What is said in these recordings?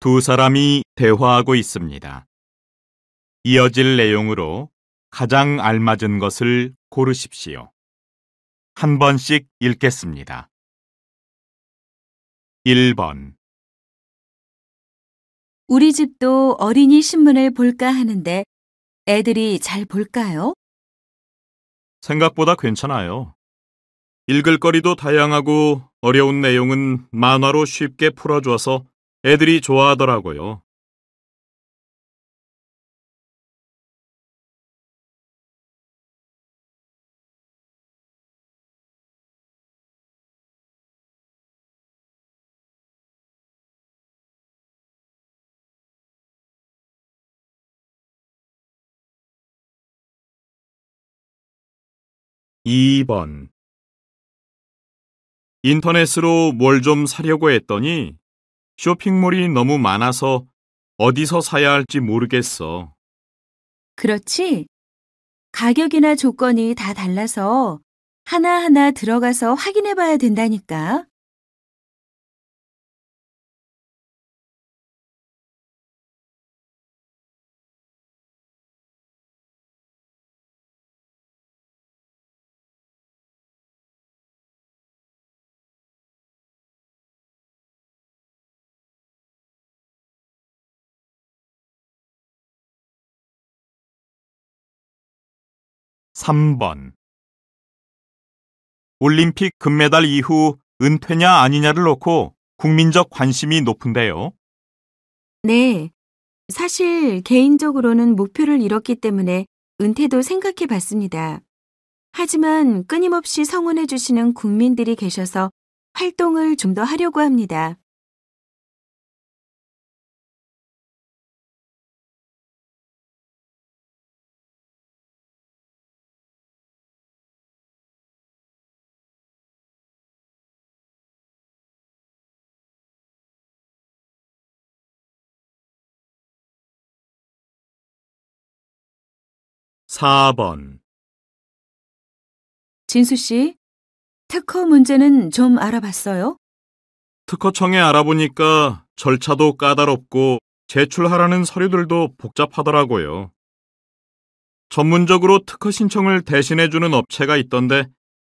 두 사람이 대화하고 있습니다. 이어질 내용으로 가장 알맞은 것을 고르십시오. 한 번씩 읽겠습니다. 1번 우리 집도 어린이 신문을 볼까 하는데 애들이 잘 볼까요? 생각보다 괜찮아요. 읽을 거리도 다양하고 어려운 내용은 만화로 쉽게 풀어줘서 애들이 좋아하더라고요. (2번) 인터넷으로 뭘 좀 사려고 했더니 쇼핑몰이 너무 많아서 어디서 사야 할지 모르겠어. 그렇지? 가격이나 조건이 다 달라서 하나하나 들어가서 확인해 봐야 된다니까. 3번 올림픽 금메달 이후 은퇴냐 아니냐를 놓고 국민적 관심이 높은데요. 네. 사실 개인적으로는 목표를 잃었기 때문에 은퇴도 생각해 봤습니다. 하지만 끊임없이 성원해 주시는 국민들이 계셔서 활동을 좀 더 하려고 합니다. 4번 진수 씨, 특허 문제는 좀 알아봤어요? 특허청에 알아보니까 절차도 까다롭고 제출하라는 서류들도 복잡하더라고요. 전문적으로 특허 신청을 대신해주는 업체가 있던데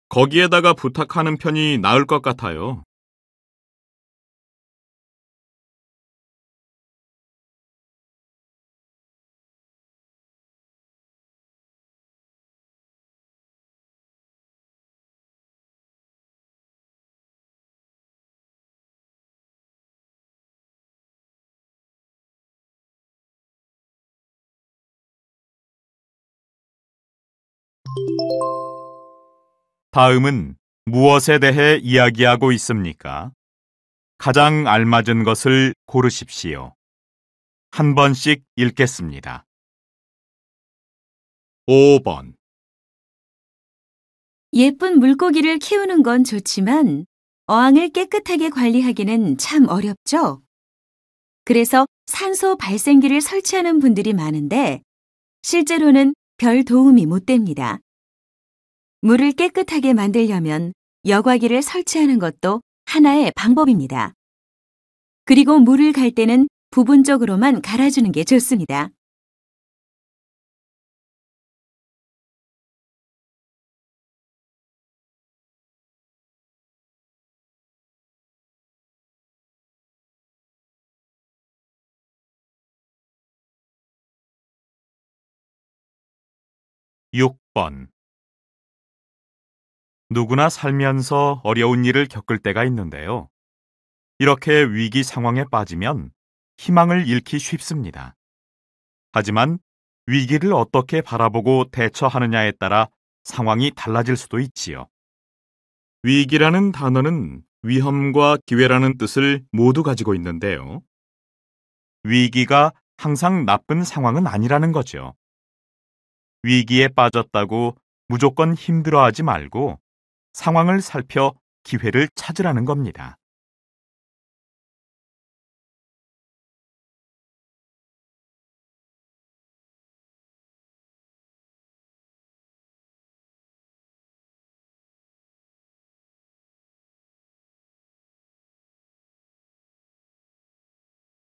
거기에다가 부탁하는 편이 나을 것 같아요. 다음은 무엇에 대해 이야기하고 있습니까? 가장 알맞은 것을 고르십시오. 한 번씩 읽겠습니다. 5번 예쁜 물고기를 키우는 건 좋지만 어항을 깨끗하게 관리하기는 참 어렵죠. 그래서 산소 발생기를 설치하는 분들이 많은데 실제로는 별 도움이 못 됩니다. 물을 깨끗하게 만들려면 여과기를 설치하는 것도 하나의 방법입니다. 그리고 물을 갈 때는 부분적으로만 갈아주는 게 좋습니다. (6번) 누구나 살면서 어려운 일을 겪을 때가 있는데요. 이렇게 위기 상황에 빠지면 희망을 잃기 쉽습니다. 하지만 위기를 어떻게 바라보고 대처하느냐에 따라 상황이 달라질 수도 있지요. 위기라는 단어는 위험과 기회라는 뜻을 모두 가지고 있는데요. 위기가 항상 나쁜 상황은 아니라는 거죠. 위기에 빠졌다고 무조건 힘들어하지 말고 상황을 살펴 기회를 찾으라는 겁니다.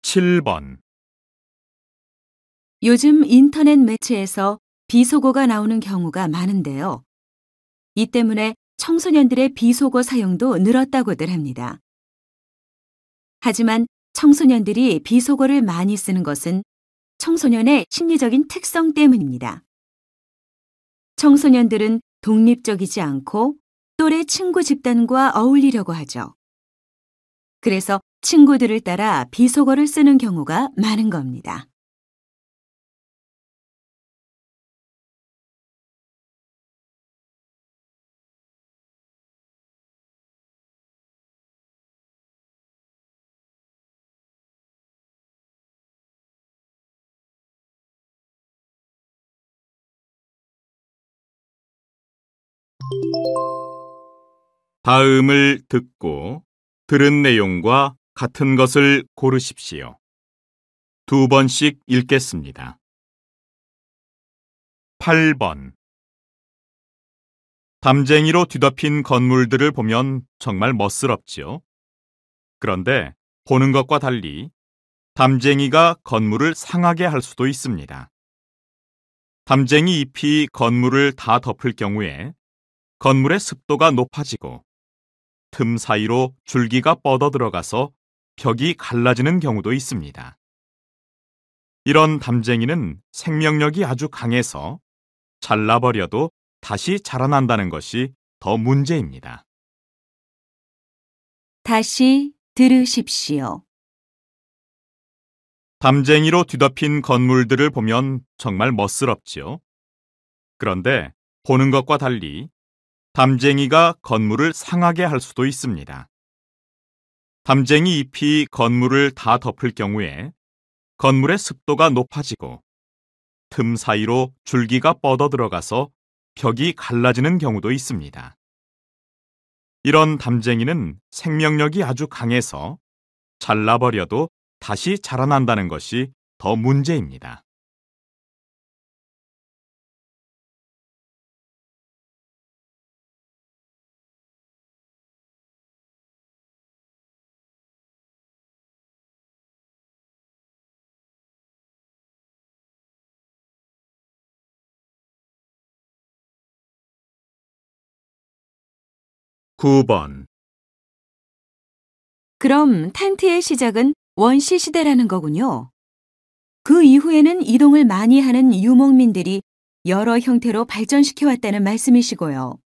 (7번) 요즘 인터넷 매체에서 비속어가 나오는 경우가 많은데요. 이 때문에 청소년들의 비속어 사용도 늘었다고들 합니다. 하지만 청소년들이 비속어를 많이 쓰는 것은 청소년의 심리적인 특성 때문입니다. 청소년들은 독립적이지 않고 또래 친구 집단과 어울리려고 하죠. 그래서 친구들을 따라 비속어를 쓰는 경우가 많은 겁니다. 다음을 듣고 들은 내용과 같은 것을 고르십시오. 두 번씩 읽겠습니다. 8번 담쟁이로 뒤덮인 건물들을 보면 정말 멋스럽지요. 그런데 보는 것과 달리 담쟁이가 건물을 상하게 할 수도 있습니다. 담쟁이 잎이 건물을 다 덮을 경우에 건물의 습도가 높아지고 틈 사이로 줄기가 뻗어 들어가서 벽이 갈라지는 경우도 있습니다. 이런 담쟁이는 생명력이 아주 강해서 잘라버려도 다시 자라난다는 것이 더 문제입니다. 다시 들으십시오. 담쟁이로 뒤덮인 건물들을 보면 정말 멋스럽지요. 그런데 보는 것과 달리 담쟁이가 건물을 상하게 할 수도 있습니다. 담쟁이 잎이 건물을 다 덮을 경우에 건물의 습도가 높아지고 틈 사이로 줄기가 뻗어 들어가서 벽이 갈라지는 경우도 있습니다. 이런 담쟁이는 생명력이 아주 강해서 잘라버려도 다시 자라난다는 것이 더 문제입니다. 9번 그럼 탄트의 시작은 원시 시대라는 거군요. 그 이후에는 이동을 많이 하는 유목민들이 여러 형태로 발전시켜 왔다는 말씀이시고요.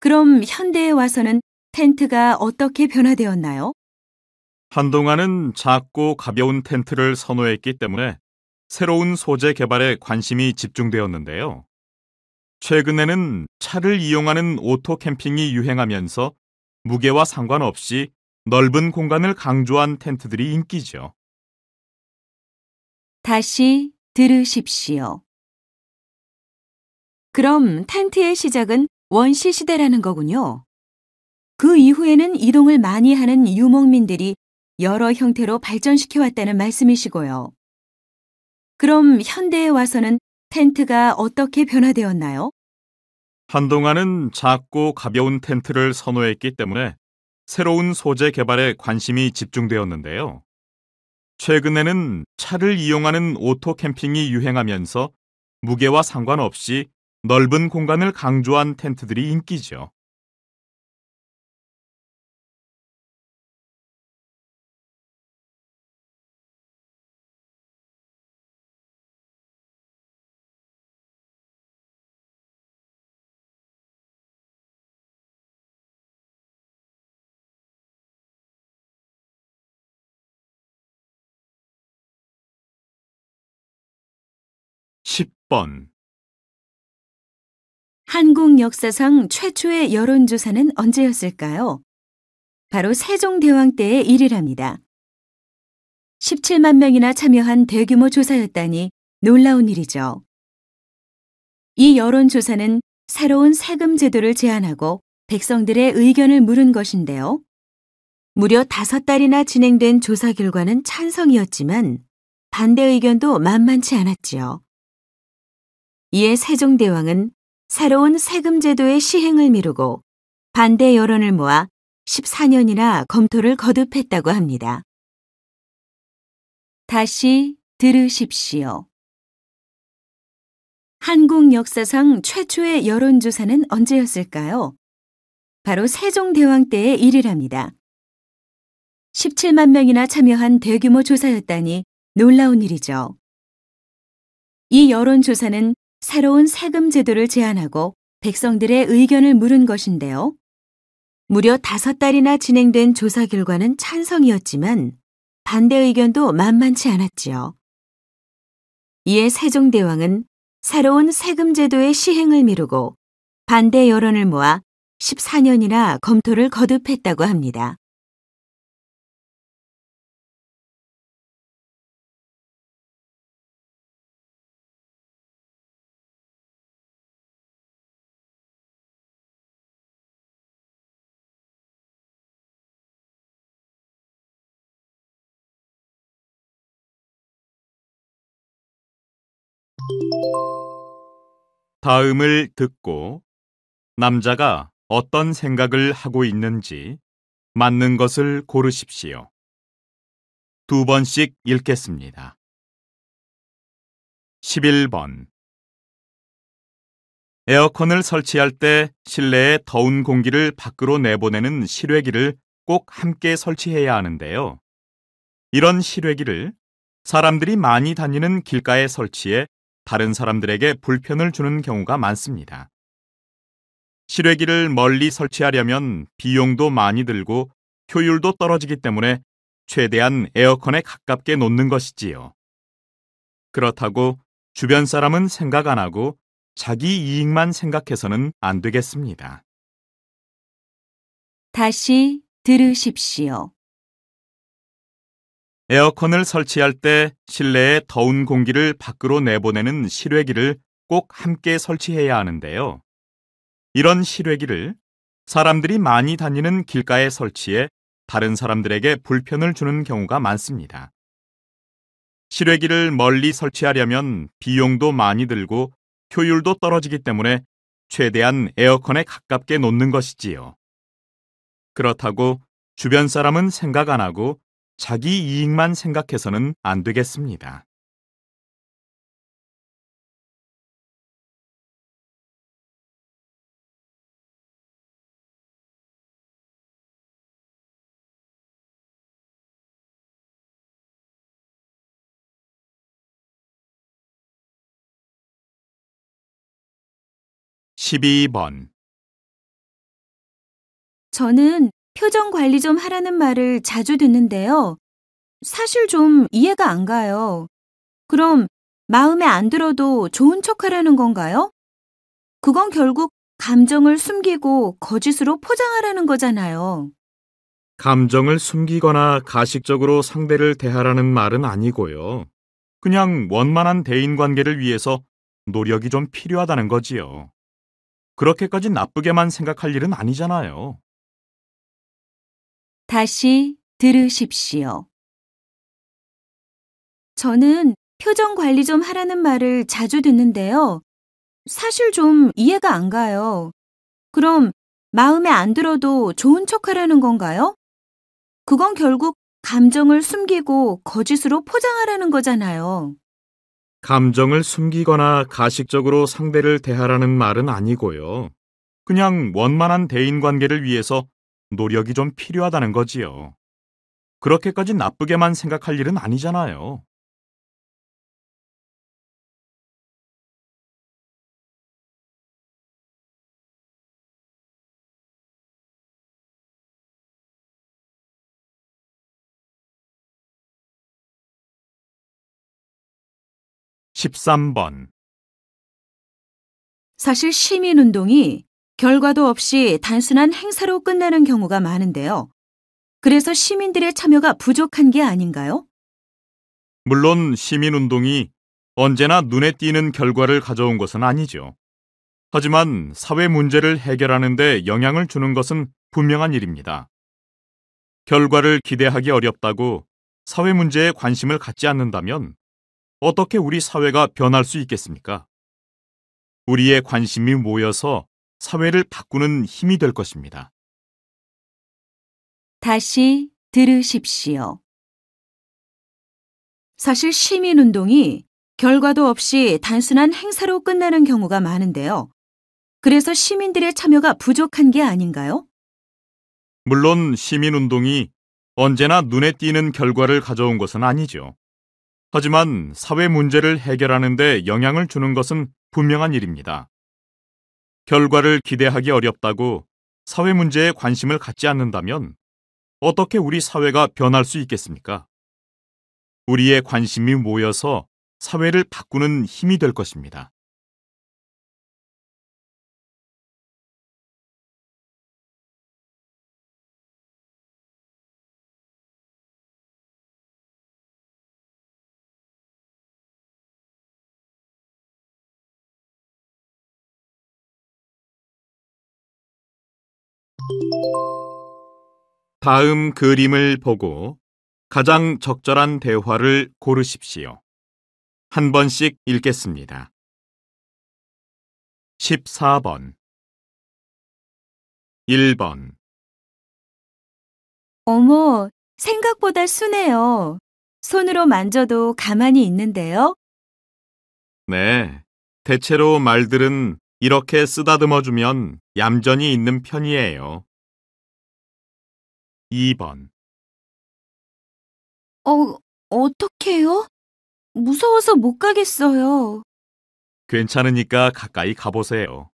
그럼 현대에 와서는 텐트가 어떻게 변화되었나요? 한동안은 작고 가벼운 텐트를 선호했기 때문에 새로운 소재 개발에 관심이 집중되었는데요. 최근에는 차를 이용하는 오토 캠핑이 유행하면서 무게와 상관없이 넓은 공간을 강조한 텐트들이 인기죠. 다시 들으십시오. 그럼 텐트의 시작은 원시 시대라는 거군요. 그 이후에는 이동을 많이 하는 유목민들이 여러 형태로 발전시켜 왔다는 말씀이시고요. 그럼 현대에 와서는 텐트가 어떻게 변화되었나요? 한동안은 작고 가벼운 텐트를 선호했기 때문에 새로운 소재 개발에 관심이 집중되었는데요. 최근에는 차를 이용하는 오토 캠핑이 유행하면서 무게와 상관없이 넓은 공간을 강조한 텐트들이 인기죠. 6번 한국 역사상 최초의 여론조사는 언제였을까요? 바로 세종대왕 때의 일이랍니다. 17만 명이나 참여한 대규모 조사였다니 놀라운 일이죠. 이 여론조사는 새로운 세금 제도를 제안하고 백성들의 의견을 물은 것인데요. 무려 다섯 달이나 진행된 조사 결과는 찬성이었지만 반대 의견도 만만치 않았지요. 이에 세종대왕은 새로운 세금제도의 시행을 미루고 반대 여론을 모아 14년이나 검토를 거듭했다고 합니다. 다시 들으십시오. 한국 역사상 최초의 여론조사는 언제였을까요? 바로 세종대왕 때의 일이랍니다. 17만 명이나 참여한 대규모 조사였다니 놀라운 일이죠. 이 여론조사는 새로운 세금 제도를 제안하고 백성들의 의견을 물은 것인데요. 무려 다섯 달이나 진행된 조사 결과는 찬성이었지만 반대 의견도 만만치 않았지요. 이에 세종대왕은 새로운 세금 제도의 시행을 미루고 반대 여론을 모아 14년이나 검토를 거듭했다고 합니다. 다음을 듣고 남자가 어떤 생각을 하고 있는지 맞는 것을 고르십시오. 두 번씩 읽겠습니다. 11번 에어컨을 설치할 때 실내의 더운 공기를 밖으로 내보내는 실외기를 꼭 함께 설치해야 하는데요. 이런 실외기를 사람들이 많이 다니는 길가에 설치해 다른 사람들에게 불편을 주는 경우가 많습니다. 실외기를 멀리 설치하려면 비용도 많이 들고 효율도 떨어지기 때문에 최대한 에어컨에 가깝게 놓는 것이지요. 그렇다고 주변 사람은 생각 안 하고 자기 이익만 생각해서는 안 되겠습니다. 다시 들으십시오. 에어컨을 설치할 때 실내의 더운 공기를 밖으로 내보내는 실외기를 꼭 함께 설치해야 하는데요. 이런 실외기를 사람들이 많이 다니는 길가에 설치해 다른 사람들에게 불편을 주는 경우가 많습니다. 실외기를 멀리 설치하려면 비용도 많이 들고 효율도 떨어지기 때문에 최대한 에어컨에 가깝게 놓는 것이지요. 그렇다고 주변 사람은 생각 안 하고 자기 이익만 생각해서는 안 되겠습니다. 십이 번 저는 표정 관리 좀 하라는 말을 자주 듣는데요. 사실 좀 이해가 안 가요. 그럼 마음에 안 들어도 좋은 척 하라는 건가요? 그건 결국 감정을 숨기고 거짓으로 포장하라는 거잖아요. 감정을 숨기거나 가식적으로 상대를 대하라는 말은 아니고요. 그냥 원만한 대인 관계를 위해서 노력이 좀 필요하다는 거지요. 그렇게까지 나쁘게만 생각할 일은 아니잖아요. 다시 들으십시오. 저는 표정 관리 좀 하라는 말을 자주 듣는데요. 사실 좀 이해가 안 가요. 그럼 마음에 안 들어도 좋은 척 하라는 건가요? 그건 결국 감정을 숨기고 거짓으로 포장하라는 거잖아요. 감정을 숨기거나 가식적으로 상대를 대하라는 말은 아니고요. 그냥 원만한 대인 관계를 위해서 노력이 좀 필요하다는 거지요. 그렇게까지 나쁘게만 생각할 일은 아니잖아요. (13번) 사실 시민운동이 결과도 없이 단순한 행사로 끝나는 경우가 많은데요. 그래서 시민들의 참여가 부족한 게 아닌가요? 물론 시민운동이 언제나 눈에 띄는 결과를 가져온 것은 아니죠. 하지만 사회 문제를 해결하는데 영향을 주는 것은 분명한 일입니다. 결과를 기대하기 어렵다고 사회 문제에 관심을 갖지 않는다면 어떻게 우리 사회가 변할 수 있겠습니까? 우리의 관심이 모여서 사회를 바꾸는 힘이 될 것입니다. 다시 들으십시오. 사실 시민운동이 결과도 없이 단순한 행사로 끝나는 경우가 많은데요. 그래서 시민들의 참여가 부족한 게 아닌가요? 물론 시민운동이 언제나 눈에 띄는 결과를 가져온 것은 아니죠. 하지만 사회 문제를 해결하는 데 영향을 주는 것은 분명한 일입니다. 결과를 기대하기 어렵다고 사회 문제에 관심을 갖지 않는다면 어떻게 우리 사회가 변할 수 있겠습니까? 우리의 관심이 모여서 사회를 바꾸는 힘이 될 것입니다. 다음 그림을 보고 가장 적절한 대화를 고르십시오. 한 번씩 읽겠습니다. 14번 1번 어머, 생각보다 순해요. 손으로 만져도 가만히 있는데요. 네, 대체로 말들은 이렇게 쓰다듬어 주면 얌전히 있는 편이에요. 2번. 어, 어떡해요? 무서워서 못 가겠어요. 괜찮으니까 가까이 가보세요.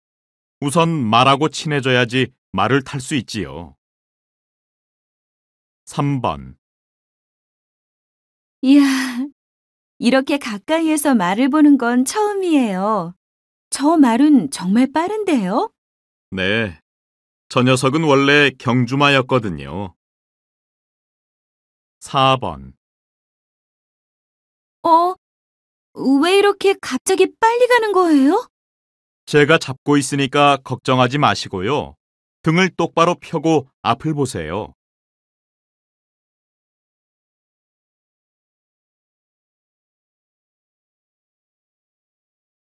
우선 말하고 친해져야지 말을 탈 수 있지요. 3번. 이야, 이렇게 가까이에서 말을 보는 건 처음이에요. 저 말은 정말 빠른데요? 네. 저 녀석은 원래 경주마였거든요. 4번. 어? 왜 이렇게 갑자기 빨리 가는 거예요? 제가 잡고 있으니까 걱정하지 마시고요. 등을 똑바로 펴고 앞을 보세요.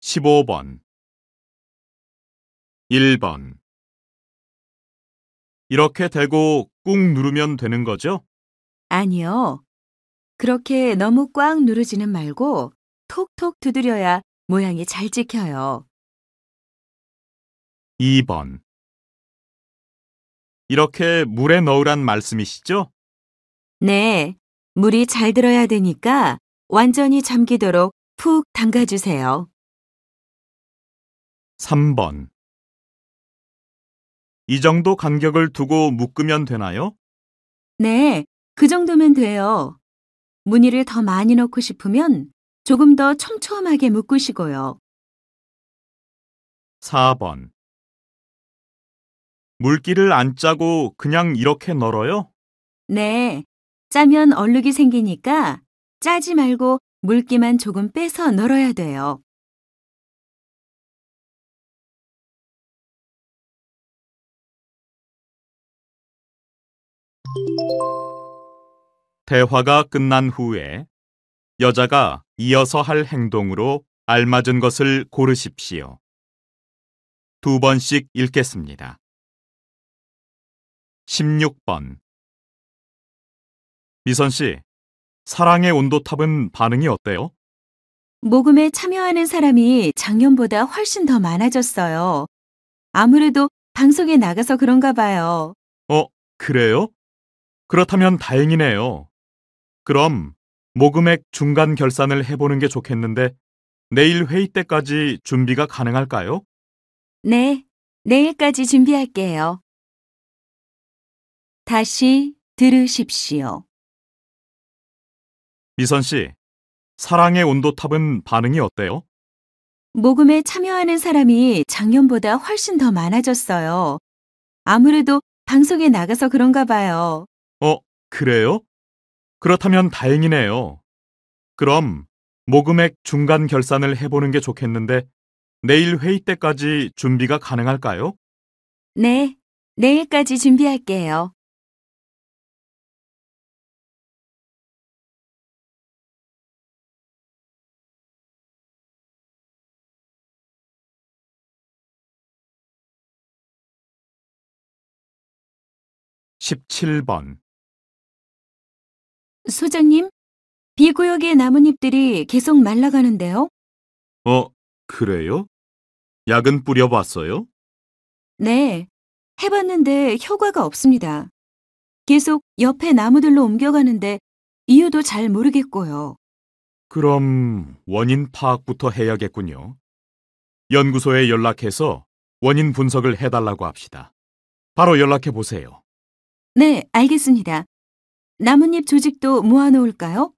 15번 1번 이렇게 대고 꾹 누르면 되는 거죠? 아니요. 그렇게 너무 꽉 누르지는 말고 톡톡 두드려야 모양이 잘 찍혀요. 2번 이렇게 물에 넣으란 말씀이시죠? 네. 물이 잘 들어야 되니까 완전히 잠기도록 푹 담가주세요. 3번 이 정도 간격을 두고 묶으면 되나요? 네, 그 정도면 돼요. 무늬를 더 많이 넣고 싶으면 조금 더 촘촘하게 묶으시고요. 4번 물기를 안 짜고 그냥 이렇게 널어요? 네, 짜면 얼룩이 생기니까 짜지 말고 물기만 조금 빼서 널어야 돼요. 대화가 끝난 후에 여자가 이어서 할 행동으로 알맞은 것을 고르십시오. 두 번씩 읽겠습니다. 16번 미선 씨, 사랑의 온도탑은 반응이 어때요? 모금에 참여하는 사람이 작년보다 훨씬 더 많아졌어요. 아무래도 방송에 나가서 그런가 봐요. 어, 그래요? 그렇다면 다행이네요. 그럼 모금액 중간 결산을 해보는 게 좋겠는데 내일 회의 때까지 준비가 가능할까요? 네, 내일까지 준비할게요. 다시 들으십시오. 미선 씨, 사랑의 온도탑은 반응이 어때요? 모금에 참여하는 사람이 작년보다 훨씬 더 많아졌어요. 아무래도 방송에 나가서 그런가 봐요. 그래요? 그렇다면 다행이네요. 그럼 모금액 중간 결산을 해보는 게 좋겠는데 내일 회의 때까지 준비가 가능할까요? 네, 내일까지 준비할게요. (17번) 소장님, 비구역의 나뭇잎들이 계속 말라가는데요. 어, 그래요? 약은 뿌려봤어요? 네, 해봤는데 효과가 없습니다. 계속 옆에 나무들로 옮겨가는데 이유도 잘 모르겠고요. 그럼 원인 파악부터 해야겠군요. 연구소에 연락해서 원인 분석을 해달라고 합시다. 바로 연락해 보세요. 네, 알겠습니다. 나뭇잎 조직도 모아놓을까요?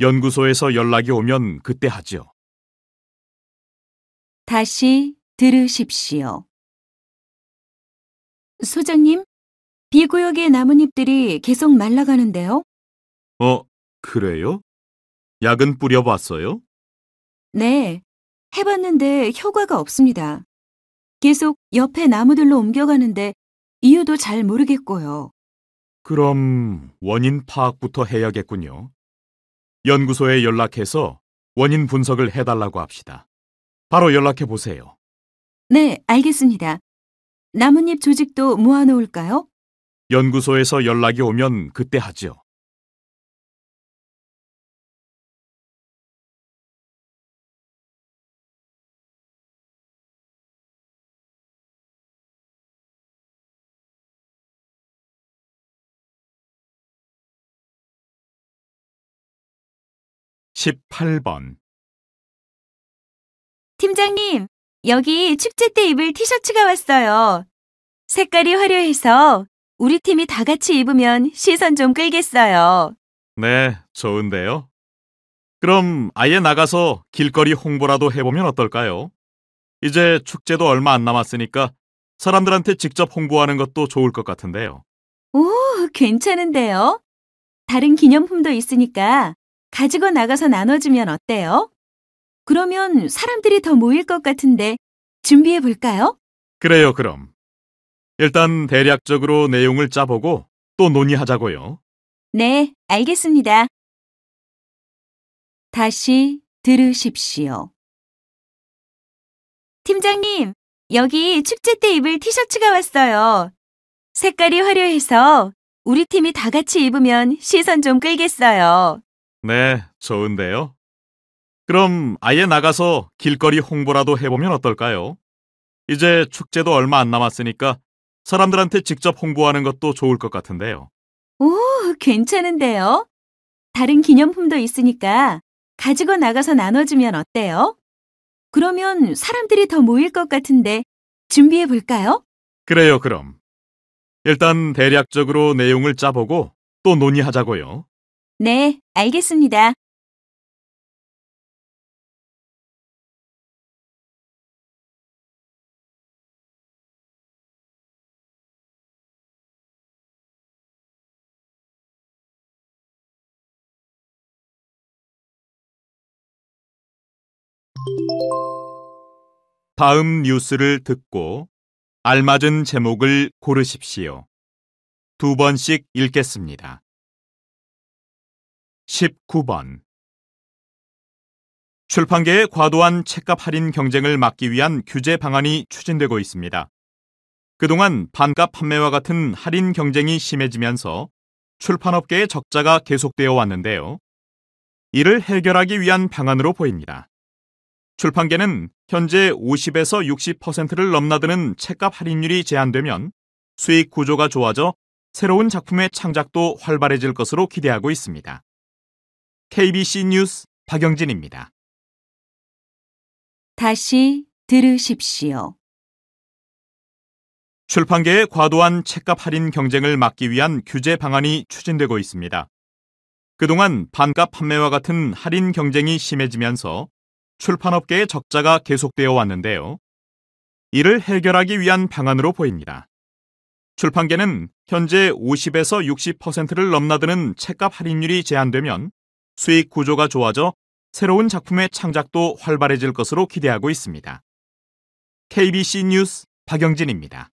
연구소에서 연락이 오면 그때 하지요. 다시 들으십시오. 소장님, 비구역의 나뭇잎들이 계속 말라가는데요? 어, 그래요? 약은 뿌려봤어요? 네, 해봤는데 효과가 없습니다. 계속 옆에 나무들로 옮겨가는데 이유도 잘 모르겠고요. 그럼 원인 파악부터 해야겠군요. 연구소에 연락해서 원인 분석을 해달라고 합시다. 바로 연락해 보세요. 네, 알겠습니다. 나뭇잎 조직도 모아놓을까요? 연구소에서 연락이 오면 그때 하죠. 18번 팀장님, 여기 축제 때 입을 티셔츠가 왔어요. 색깔이 화려해서 우리 팀이 다 같이 입으면 시선 좀 끌겠어요. 네, 좋은데요. 그럼 아예 나가서 길거리 홍보라도 해보면 어떨까요? 이제 축제도 얼마 안 남았으니까 사람들한테 직접 홍보하는 것도 좋을 것 같은데요. 오, 괜찮은데요? 다른 기념품도 있으니까 가지고 나가서 나눠주면 어때요? 그러면 사람들이 더 모일 것 같은데 준비해 볼까요? 그래요, 그럼. 일단 대략적으로 내용을 짜보고 또 논의하자고요. 네, 알겠습니다. 다시 들으십시오. 팀장님, 여기 축제 때 입을 티셔츠가 왔어요. 색깔이 화려해서 우리 팀이 다 같이 입으면 시선 좀 끌겠어요. 네, 좋은데요. 그럼 아예 나가서 길거리 홍보라도 해보면 어떨까요? 이제 축제도 얼마 안 남았으니까 사람들한테 직접 홍보하는 것도 좋을 것 같은데요. 오, 괜찮은데요? 다른 기념품도 있으니까 가지고 나가서 나눠주면 어때요? 그러면 사람들이 더 모일 것 같은데 준비해 볼까요? 그래요, 그럼. 일단 대략적으로 내용을 짜보고 또 논의하자고요. 네, 알겠습니다. 다음 뉴스를 듣고 알맞은 제목을 고르십시오. 두 번씩 읽겠습니다. 19번 출판계의 과도한 책값 할인 경쟁을 막기 위한 규제 방안이 추진되고 있습니다. 그동안 반값 판매와 같은 할인 경쟁이 심해지면서 출판업계의 적자가 계속되어 왔는데요. 이를 해결하기 위한 방안으로 보입니다. 출판계는 현재 50에서 60%를 넘나드는 책값 할인율이 제한되면 수익 구조가 좋아져 새로운 작품의 창작도 활발해질 것으로 기대하고 있습니다. KBC 뉴스 박영진입니다. 다시 들으십시오. 출판계의 과도한 책값 할인 경쟁을 막기 위한 규제 방안이 추진되고 있습니다. 그동안 반값 판매와 같은 할인 경쟁이 심해지면서 출판업계의 적자가 계속되어 왔는데요. 이를 해결하기 위한 방안으로 보입니다. 출판계는 현재 50에서 60%를 넘나드는 책값 할인율이 제한되면 수익 구조가 좋아져 새로운 작품의 창작도 활발해질 것으로 기대하고 있습니다. KBC 뉴스 박영진입니다.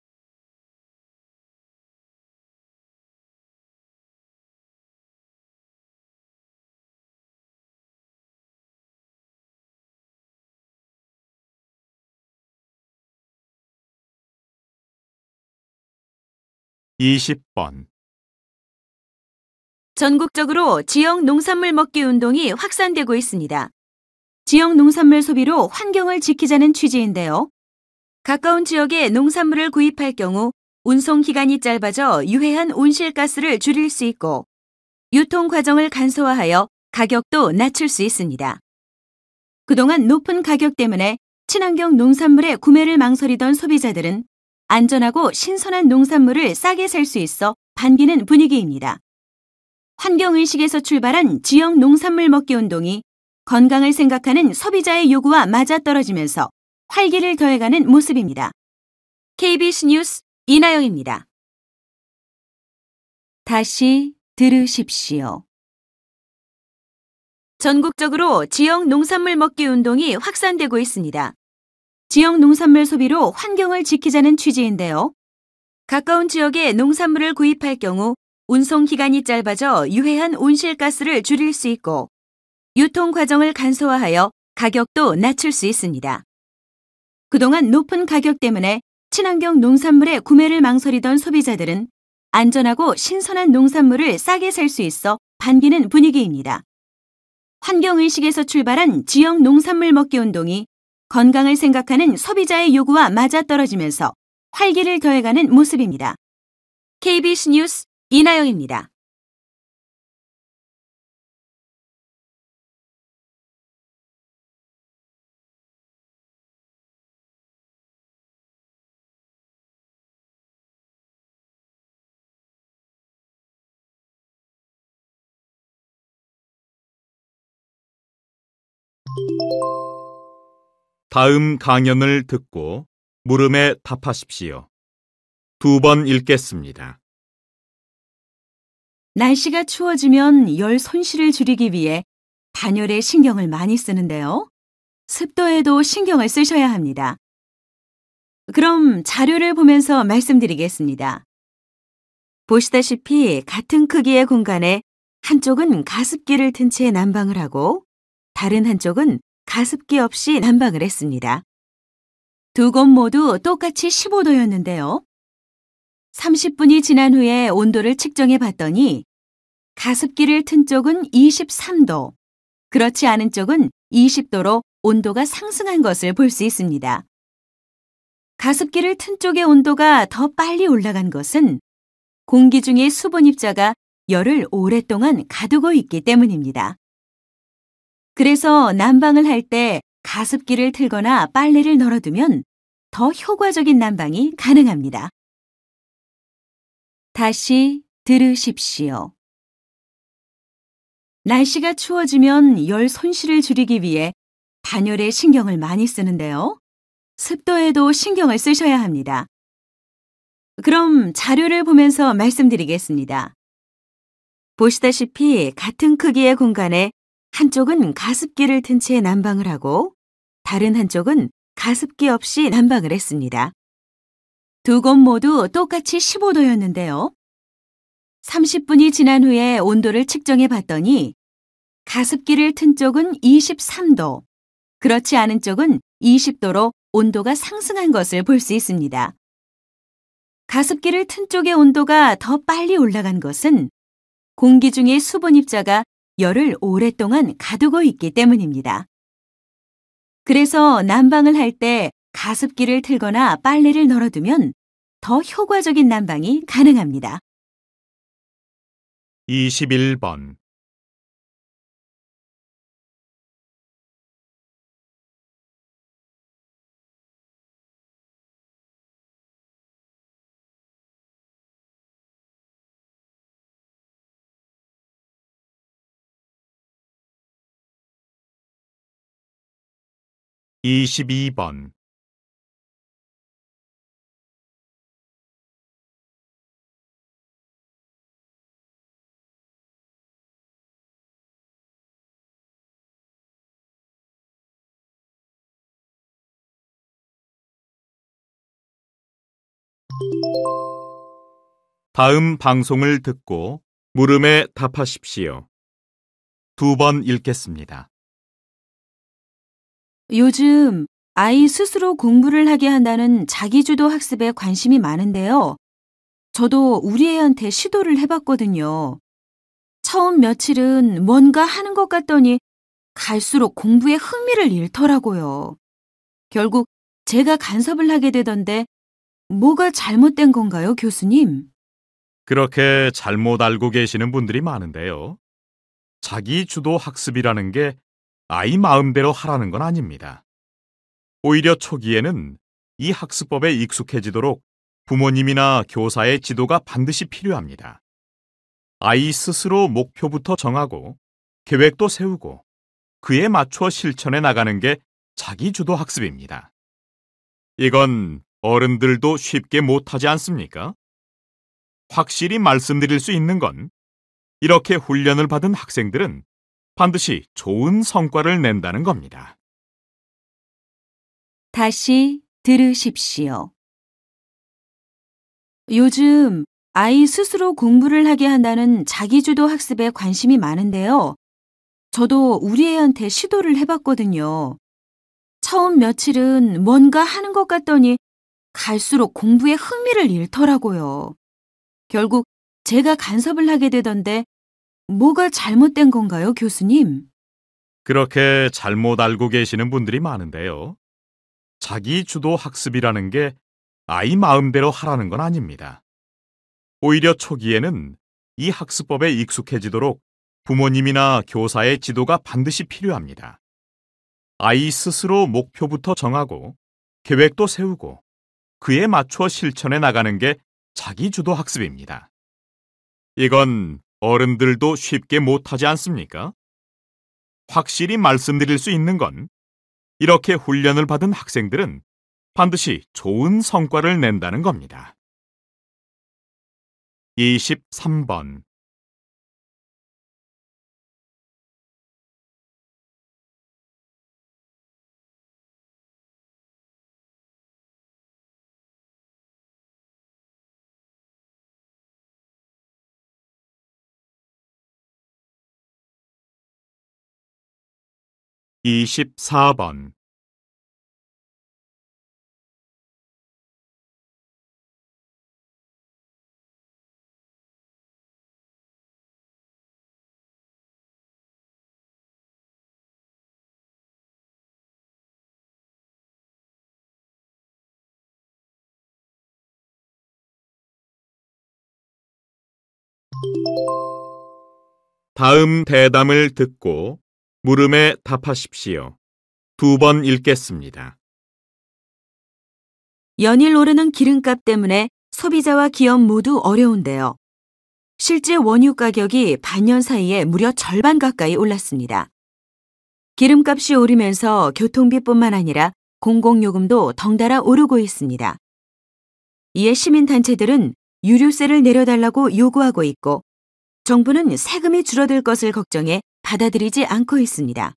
2 0번 전국적으로 지역 농산물 먹기 운동이 확산되고 있습니다. 지역 농산물 소비로 환경을 지키자는 취지인데요. 가까운 지역에 농산물을 구입할 경우 운송 기간이 짧아져 유해한 온실가스를 줄일 수 있고 유통 과정을 간소화하여 가격도 낮출 수 있습니다. 그동안 높은 가격 때문에 친환경 농산물의 구매를 망설이던 소비자들은 안전하고 신선한 농산물을 싸게 살 수 있어 반기는 분위기입니다. 환경의식에서 출발한 지역 농산물 먹기 운동이 건강을 생각하는 소비자의 요구와 맞아떨어지면서 활기를 더해가는 모습입니다. KBC 뉴스 이나영입니다. 다시 들으십시오. 전국적으로 지역 농산물 먹기 운동이 확산되고 있습니다. 지역 농산물 소비로 환경을 지키자는 취지인데요. 가까운 지역에 농산물을 구입할 경우 운송 기간이 짧아져 유해한 온실가스를 줄일 수 있고 유통 과정을 간소화하여 가격도 낮출 수 있습니다. 그동안 높은 가격 때문에 친환경 농산물의 구매를 망설이던 소비자들은 안전하고 신선한 농산물을 싸게 살 수 있어 반기는 분위기입니다. 환경의식에서 출발한 지역 농산물 먹기 운동이 건강을 생각하는 소비자의 요구와 맞아떨어지면서 활기를 더해가는 모습입니다. KBC 뉴스 이나영입니다. 다음 강연을 듣고 물음에 답하십시오. 두 번 읽겠습니다. 날씨가 추워지면 열 손실을 줄이기 위해 단열에 신경을 많이 쓰는데요. 습도에도 신경을 쓰셔야 합니다. 그럼 자료를 보면서 말씀드리겠습니다. 보시다시피 같은 크기의 공간에 한쪽은 가습기를 튼 채 난방을 하고 다른 한쪽은 가습기 없이 난방을 했습니다. 두 곳 모두 똑같이 15도였는데요. 30분이 지난 후에 온도를 측정해 봤더니 가습기를 튼 쪽은 23도, 그렇지 않은 쪽은 20도로 온도가 상승한 것을 볼 수 있습니다. 가습기를 튼 쪽의 온도가 더 빨리 올라간 것은 공기 중의 수분 입자가 열을 오랫동안 가두고 있기 때문입니다. 그래서 난방을 할 때 가습기를 틀거나 빨래를 널어두면 더 효과적인 난방이 가능합니다. 다시 들으십시오. 날씨가 추워지면 열 손실을 줄이기 위해 단열에 신경을 많이 쓰는데요. 습도에도 신경을 쓰셔야 합니다. 그럼 자료를 보면서 말씀드리겠습니다. 보시다시피 같은 크기의 공간에 한쪽은 가습기를 튼 채 난방을 하고 다른 한쪽은 가습기 없이 난방을 했습니다. 두곳 모두 똑같이 15도였는데요. 30분이 지난 후에 온도를 측정해 봤더니 가습기를 튼 쪽은 23도, 그렇지 않은 쪽은 20도로 온도가 상승한 것을 볼 수 있습니다. 가습기를 튼 쪽의 온도가 더 빨리 올라간 것은 공기 중의 수분 입자가 열을 오랫동안 가두고 있기 때문입니다. 그래서 난방을 할때 가습기를 틀거나 빨래를 널어두면 더 효과적인 난방이 가능합니다. 21번 이십번 다음 방송을 듣고 물음에 답하십시오. 두 번 읽겠습니다. 요즘 아이 스스로 공부를 하게 한다는 자기주도 학습에 관심이 많은데요. 저도 우리 애한테 시도를 해봤거든요. 처음 며칠은 뭔가 하는 것 같더니 갈수록 공부에 흥미를 잃더라고요. 결국 제가 간섭을 하게 되던데 뭐가 잘못된 건가요, 교수님? 그렇게 잘못 알고 계시는 분들이 많은데요. 자기 주도 학습이라는 게 아이 마음대로 하라는 건 아닙니다. 오히려 초기에는 이 학습법에 익숙해지도록 부모님이나 교사의 지도가 반드시 필요합니다. 아이 스스로 목표부터 정하고 계획도 세우고 그에 맞춰 실천해 나가는 게 자기 주도 학습입니다. 이건 어른들도 쉽게 못하지 않습니까? 확실히 말씀드릴 수 있는 건 이렇게 훈련을 받은 학생들은 반드시 좋은 성과를 낸다는 겁니다. 다시 들으십시오. 요즘 아이 스스로 공부를 하게 한다는 자기주도 학습에 관심이 많은데요. 저도 우리 애한테 시도를 해봤거든요. 처음 며칠은 뭔가 하는 것 같더니 갈수록 공부에 흥미를 잃더라고요. 결국 제가 간섭을 하게 되던데 뭐가 잘못된 건가요, 교수님? 그렇게 잘못 알고 계시는 분들이 많은데요. 자기 주도 학습이라는 게 아이 마음대로 하라는 건 아닙니다. 오히려 초기에는 이 학습법에 익숙해지도록 부모님이나 교사의 지도가 반드시 필요합니다. 아이 스스로 목표부터 정하고 계획도 세우고 그에 맞춰 실천해 나가는 게 자기주도 학습입니다. 이건 어른들도 쉽게 못하지 않습니까? 확실히 말씀드릴 수 있는 건 이렇게 훈련을 받은 학생들은 반드시 좋은 성과를 낸다는 겁니다. 23번 24번 다음 대담을 듣고 물음에 답하십시오. 두 번 읽겠습니다. 연일 오르는 기름값 때문에 소비자와 기업 모두 어려운데요. 실제 원유 가격이 반년 사이에 무려 절반 가까이 올랐습니다. 기름값이 오르면서 교통비뿐만 아니라 공공요금도 덩달아 오르고 있습니다. 이에 시민단체들은 유류세를 내려달라고 요구하고 있고 정부는 세금이 줄어들 것을 걱정해 받아들이지 않고 있습니다.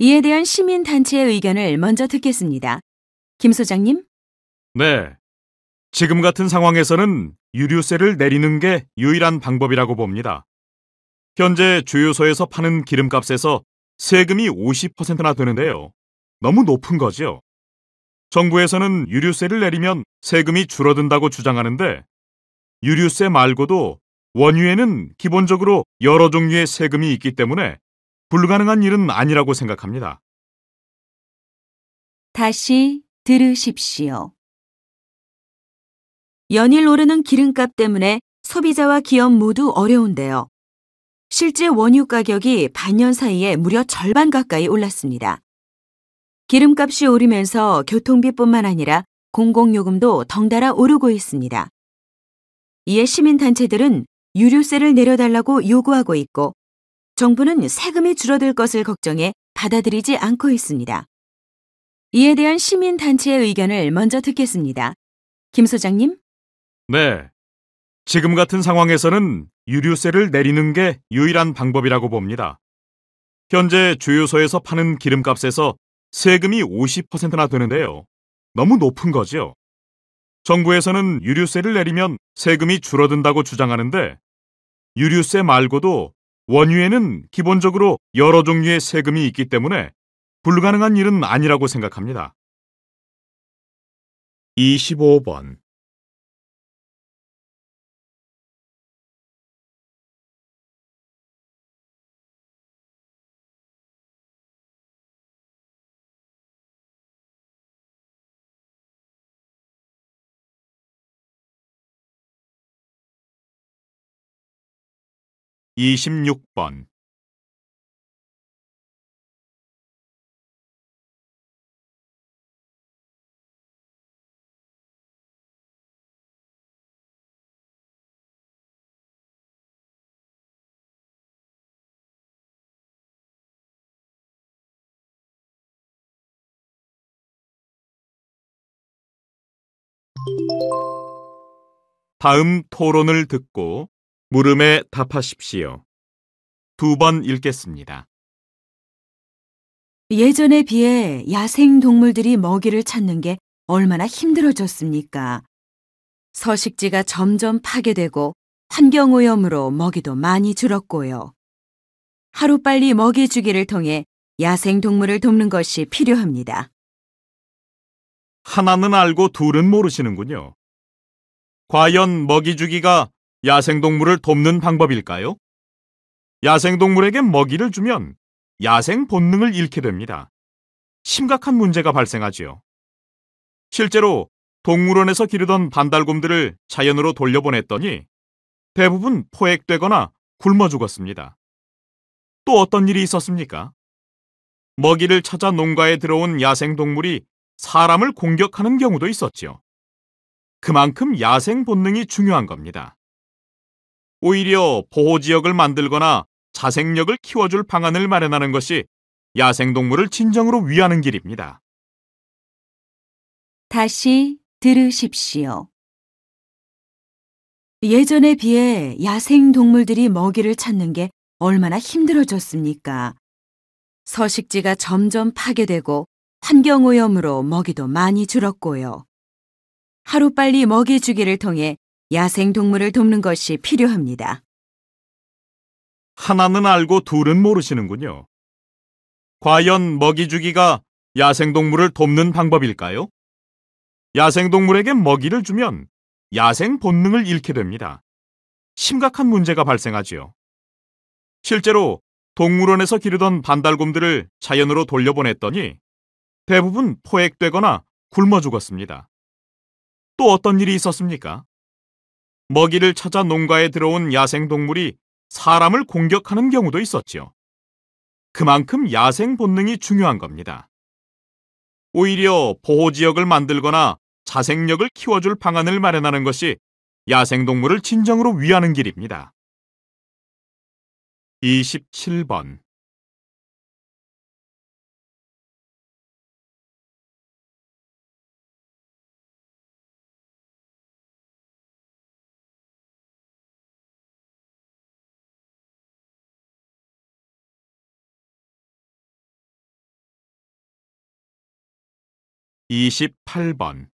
이에 대한 시민단체의 의견을 먼저 듣겠습니다. 김 소장님? 네. 지금 같은 상황에서는 유류세를 내리는 게 유일한 방법이라고 봅니다. 현재 주유소에서 파는 기름값에서 세금이 50%나 되는데요. 너무 높은 거지요 정부에서는 유류세를 내리면 세금이 줄어든다고 주장하는데 유류세 말고도 원유에는 기본적으로 여러 종류의 세금이 있기 때문에 불가능한 일은 아니라고 생각합니다. 다시 들으십시오. 연일 오르는 기름값 때문에 소비자와 기업 모두 어려운데요. 실제 원유 가격이 반년 사이에 무려 절반 가까이 올랐습니다. 기름값이 오르면서 교통비뿐만 아니라 공공요금도 덩달아 오르고 있습니다. 이에 시민단체들은 유류세를 내려달라고 요구하고 있고 정부는 세금이 줄어들 것을 걱정해 받아들이지 않고 있습니다. 이에 대한 시민단체의 의견을 먼저 듣겠습니다. 김 소장님? 네. 지금 같은 상황에서는 유류세를 내리는 게 유일한 방법이라고 봅니다. 현재 주유소에서 파는 기름값에서 세금이 50%나 되는데요. 너무 높은 거지요 정부에서는 유류세를 내리면 세금이 줄어든다고 주장하는데 유류세 말고도 원유에는 기본적으로 여러 종류의 세금이 있기 때문에 불가능한 일은 아니라고 생각합니다. 25번 26번 다음 토론을 듣고 물음에 답하십시오. 두 번 읽겠습니다. 예전에 비해 야생 동물들이 먹이를 찾는 게 얼마나 힘들어졌습니까? 서식지가 점점 파괴되고 환경오염으로 먹이도 많이 줄었고요. 하루빨리 먹이 주기를 통해 야생 동물을 돕는 것이 필요합니다. 하나는 알고 둘은 모르시는군요. 과연 먹이 주기가 야생동물을 돕는 방법일까요? 야생동물에게 먹이를 주면 야생 본능을 잃게 됩니다. 심각한 문제가 발생하지요. 실제로 동물원에서 기르던 반달곰들을 자연으로 돌려보냈더니 대부분 포획되거나 굶어 죽었습니다. 또 어떤 일이 있었습니까? 먹이를 찾아 농가에 들어온 야생동물이 사람을 공격하는 경우도 있었지요. 그만큼 야생 본능이 중요한 겁니다. 오히려 보호지역을 만들거나 자생력을 키워줄 방안을 마련하는 것이 야생동물을 진정으로 위하는 길입니다. 다시 들으십시오. 예전에 비해 야생동물들이 먹이를 찾는 게 얼마나 힘들어졌습니까? 서식지가 점점 파괴되고 환경오염으로 먹이도 많이 줄었고요. 하루빨리 먹이 주기를 통해 야생 동물을 돕는 것이 필요합니다. 하나는 알고 둘은 모르시는군요. 과연 먹이 주기가 야생 동물을 돕는 방법일까요? 야생 동물에게 먹이를 주면 야생 본능을 잃게 됩니다. 심각한 문제가 발생하지요. 실제로 동물원에서 기르던 반달곰들을 자연으로 돌려보냈더니 대부분 포획되거나 굶어 죽었습니다. 또 어떤 일이 있었습니까? 먹이를 찾아 농가에 들어온 야생동물이 사람을 공격하는 경우도 있었지요. 그만큼 야생 본능이 중요한 겁니다. 오히려 보호지역을 만들거나 자생력을 키워줄 방안을 마련하는 것이 야생동물을 진정으로 위하는 길입니다. 27번 28번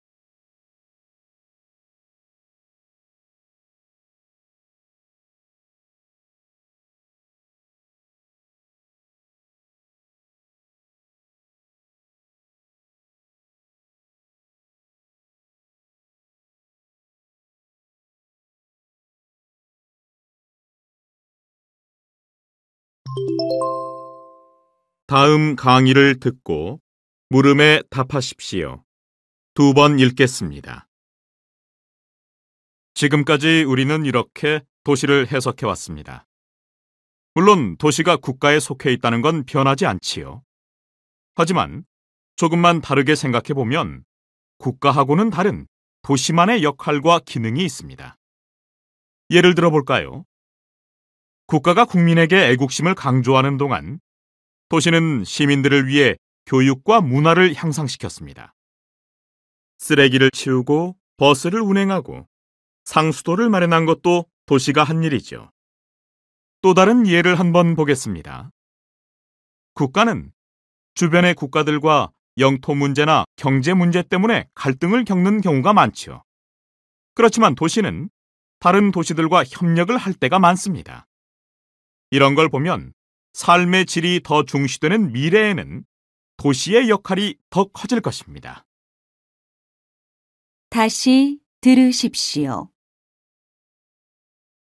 다음 강의를 듣고 물음에 답하십시오. 두 번 읽겠습니다. 지금까지 우리는 이렇게 도시를 해석해 왔습니다. 물론 도시가 국가에 속해 있다는 건 변하지 않지요. 하지만 조금만 다르게 생각해 보면 국가하고는 다른 도시만의 역할과 기능이 있습니다. 예를 들어 볼까요? 국가가 국민에게 애국심을 강조하는 동안 도시는 시민들을 위해 교육과 문화를 향상시켰습니다. 쓰레기를 치우고 버스를 운행하고 상수도를 마련한 것도 도시가 한 일이죠. 또 다른 예를 한번 보겠습니다. 국가는 주변의 국가들과 영토 문제나 경제 문제 때문에 갈등을 겪는 경우가 많죠. 그렇지만 도시는 다른 도시들과 협력을 할 때가 많습니다. 이런 걸 보면 삶의 질이 더 중시되는 미래에는 도시의 역할이 더 커질 것입니다. 다시 들으십시오.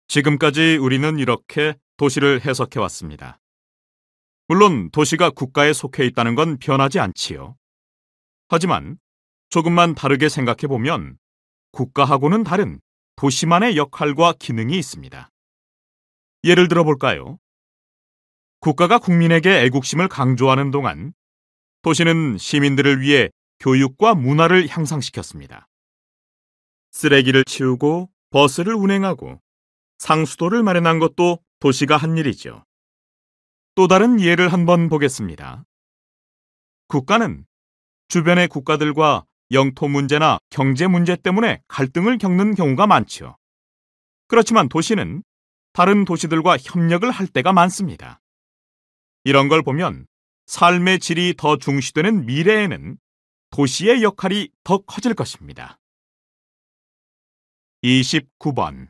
지금까지 우리는 이렇게 도시를 해석해 왔습니다. 물론 도시가 국가에 속해 있다는 건 변하지 않지요. 하지만 조금만 다르게 생각해 보면 국가하고는 다른 도시만의 역할과 기능이 있습니다. 예를 들어 볼까요? 국가가 국민에게 애국심을 강조하는 동안 도시는 시민들을 위해 교육과 문화를 향상시켰습니다. 쓰레기를 치우고 버스를 운행하고 상수도를 마련한 것도 도시가 한 일이죠. 또 다른 예를 한번 보겠습니다. 국가는 주변의 국가들과 영토 문제나 경제 문제 때문에 갈등을 겪는 경우가 많죠. 그렇지만 도시는 다른 도시들과 협력을 할 때가 많습니다. 이런 걸 보면 삶의 질이 더 중시되는 미래에는 도시의 역할이 더 커질 것입니다. 29번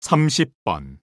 (30번)